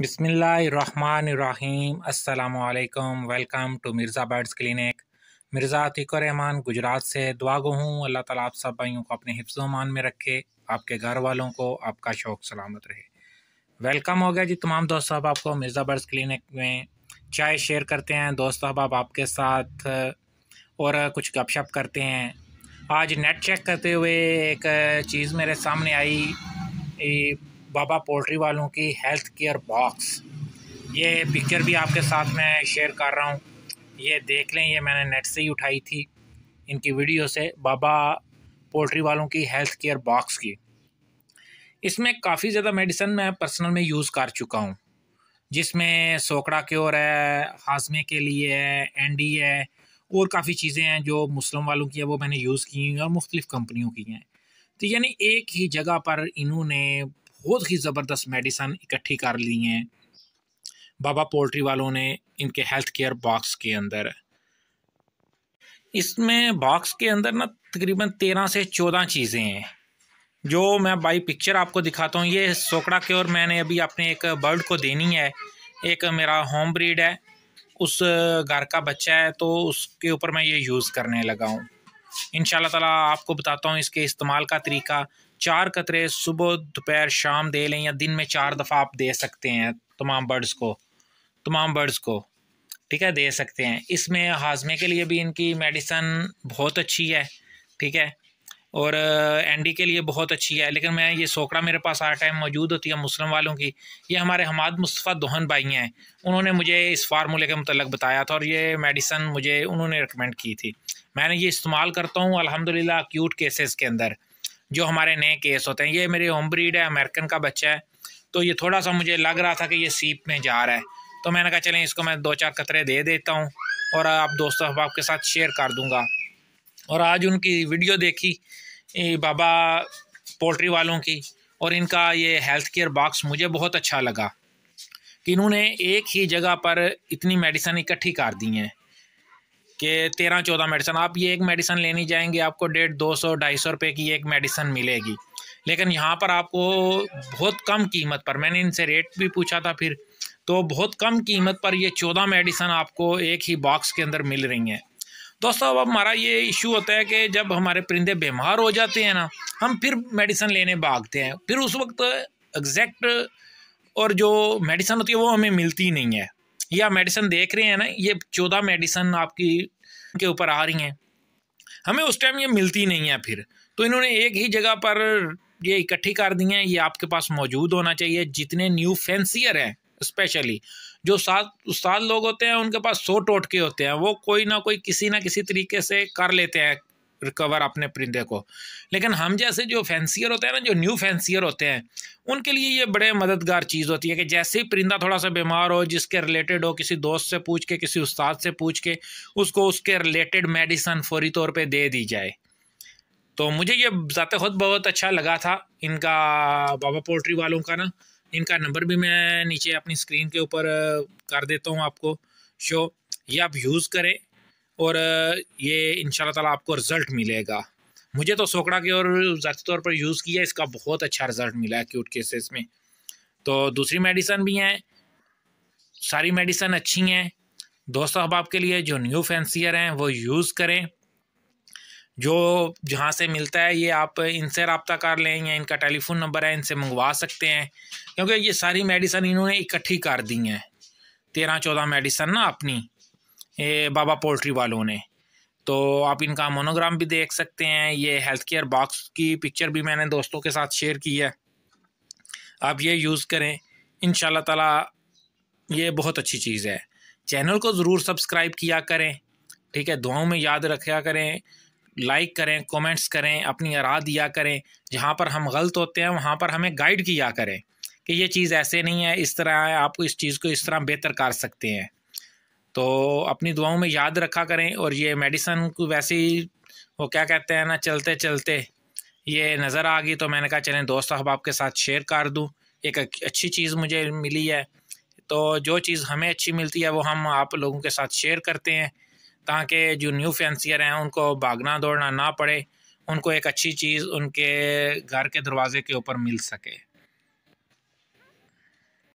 बिसमीम् अल्लाम welcome to Mirza birds clinic Mirza Atiqur Rahman Gujarat से दुआ गो हूँ अल्लाह ताला आप सब भाइयों को अपने मान में रखे आपके घर वालों को आपका शौक़ सलामत रहे वेलकम हो गया जी तमाम दोस्त साहब आपको मिर्ज़ा बर्ड्स क्लिनिक में चाय शेयर करते हैं दोस्त साहब आप आपके साथ और कुछ गपशप करते हैं आज नेट चेक करते हुए एक चीज़ मेरे सामने आई बाबा पोल्ट्री वालों की हेल्थ केयर बॉक्स ये पिक्चर भी आपके साथ मैं शेयर कर रहा हूँ ये देख लें ये मैंने नेट से ही उठाई थी इनकी वीडियो से बाबा पोल्ट्री वालों की हेल्थ केयर बॉक्स की इसमें काफ़ी ज़्यादा मेडिसन मैं पर्सनल में यूज़ कर चुका हूँ जिसमें सोकड़ा क्योर है हाजमे के लिए है एंडी है और काफ़ी चीज़ें हैं जो मुस्लिम वालों की है वो मैंने यूज़ की हैं और मुख्तलिफ़ कंपनियों की हैं तो यानी एक ही जगह पर इन्होंने बहुत ही ज़बरदस्त मेडिसन इकट्ठी कर ली हैं बाबा पोल्ट्री वालों ने इनके हेल्थ केयर बॉक्स के अंदर इसमें बॉक्स के अंदर ना तकरीबन तेरह से चौदह चीज़ें हैं जो मैं बाई पिक्चर आपको दिखाता हूँ ये सोकड़ा के और मैंने अभी अपने एक बर्ड को देनी है एक मेरा होम ब्रीड है उस घर का बच्चा है तो उसके ऊपर मैं ये यूज़ करने लगा हूँ इन ताला आपको बताता हूँ इसके इस्तेमाल का तरीका चार कतरे सुबह दोपहर शाम दे लें या दिन में चार दफ़ा आप दे सकते हैं तमाम बर्ड्स को तमाम बर्ड्स को ठीक है दे सकते हैं इसमें हाजमे के लिए भी इनकी मेडिसन बहुत अच्छी है ठीक है और एनडी के लिए बहुत अच्छी है लेकिन मैं ये सोकड़ा मेरे पास हर टाइम मौजूद होती है मुस्लिम वालों की ये हमारे हमाद मुस्तफ़ा दोहन भाई हैं उन्होंने मुझे इस फार्मूले के मतलब बताया था और ये मेडिसन मुझे उन्होंने रिकमेंड की थी मैंने ये इस्तेमाल करता हूँ अलहमदिल्ला अक्यूट केसेस के अंदर जो हमारे नए केस होते हैं ये मेरे होम ब्रीड है अमेरिकन का बच्चा है तो ये थोड़ा सा मुझे लग रहा था कि ये सीप में जा रहा है तो मैंने कहा चलें इसको मैं दो चार कतरे दे देता हूँ और आप दोस्तों अहबाब के साथ शेयर कर दूँगा और आज उनकी वीडियो देखी बाबा पोल्ट्री वालों की और इनका ये हेल्थ केयर बॉक्स मुझे बहुत अच्छा लगा कि इन्होंने एक ही जगह पर इतनी मेडिसन इकट्ठी कर दी हैं कि तेरह चौदह मेडिसन आप ये एक मेडिसन लेनी जाएंगे आपको डेढ़ दो सौ ढाई सौ रुपये की एक मेडिसन मिलेगी लेकिन यहाँ पर आपको बहुत कम कीमत पर मैंने इनसे रेट भी पूछा था फिर तो बहुत कम कीमत पर ये चौदह मेडिसन आपको एक ही बॉक्स के अंदर मिल रही हैं दोस्तों अब हमारा ये इशू होता है कि जब हमारे परिंदे बीमार हो जाते हैं ना हम फिर मेडिसन लेने भागते हैं फिर उस वक्त एग्जैक्ट और जो मेडिसन होती है वो हमें मिलती नहीं है या मेडिसन देख रहे हैं ना ये चौदह मेडिसन आपकी के ऊपर आ रही हैं हमें उस टाइम ये मिलती नहीं है फिर तो इन्होंने एक ही जगह पर ये इकट्ठी कर दी हैं ये आपके पास मौजूद होना चाहिए जितने न्यू फैंसियर हैं स्पेशली जो सात उस्ताद लोग होते हैं उनके पास सौ टोटके होते हैं वो कोई ना कोई किसी ना किसी तरीके से कर लेते हैं रिकवर अपने परिंदे को लेकिन हम जैसे जो फैंसियर होते हैं ना जो न्यू फैंसियर होते हैं उनके लिए ये बड़े मददगार चीज़ होती है कि जैसे ही परिंदा थोड़ा सा बीमार हो जिसके रिलेटेड हो किसी दोस्त से पूछ के किसी उस्ताद से पूछ के उसको उसके रिलेटेड मेडिसन फौरी तौर पर दे दी जाए तो मुझे ये ज़ाते खुद बहुत अच्छा लगा था इनका बाबा पोल्ट्री वालों का ना इनका नंबर भी मैं नीचे अपनी स्क्रीन के ऊपर कर देता हूँ आपको शो ये आप यूज़ करें और ये इन ताला आपको रिज़ल्ट मिलेगा मुझे तो सोकड़ा की और ज़ाती तौर पर यूज़ किया इसका बहुत अच्छा रिज़ल्ट मिला है क्यूट केसेस में तो दूसरी मेडिसन भी हैं सारी मेडिसन अच्छी हैं दोस्त अब के लिए जो न्यू फैंसियर हैं वो यूज़ करें जो जहाँ से मिलता है ये आप इनसे रबता कर लें या इनका टेलीफोन नंबर है इनसे मंगवा सकते हैं क्योंकि ये सारी मेडिसन इन्होंने इकट्ठी कर दी हैं तेरह चौदह मेडिसन ना अपनी ए, बाबा पोल्ट्री वालों ने तो आप इनका मोनोग्राम भी देख सकते हैं ये हेल्थ केयर बॉक्स की पिक्चर भी मैंने दोस्तों के साथ शेयर की है आप ये यूज़ करें इन ताला ये बहुत अच्छी चीज़ है चैनल को ज़रूर सब्सक्राइब किया करें ठीक है दुआओं में याद रखा करें लाइक करें कमेंट्स करें अपनी राह दिया करें जहाँ पर हम गलत होते हैं वहाँ पर हमें गाइड किया करें कि ये चीज़ ऐसे नहीं है इस तरह है आप इस चीज़ को इस तरह बेहतर कर सकते हैं तो अपनी दुआओं में याद रखा करें और ये मेडिसन को वैसे ही वो क्या कहते हैं ना चलते चलते ये नज़र आ गई तो मैंने कहा चलें दोस्त अहबाब के साथ शेयर कर दूँ एक अच्छी चीज़ मुझे मिली है तो जो चीज़ हमें अच्छी मिलती है वो हम आप लोगों के साथ शेयर करते हैं ताकि जो न्यू फैंसियर हैं उनको भागना दौड़ना ना पड़े उनको एक अच्छी चीज़ उनके घर के दरवाज़े के ऊपर मिल सके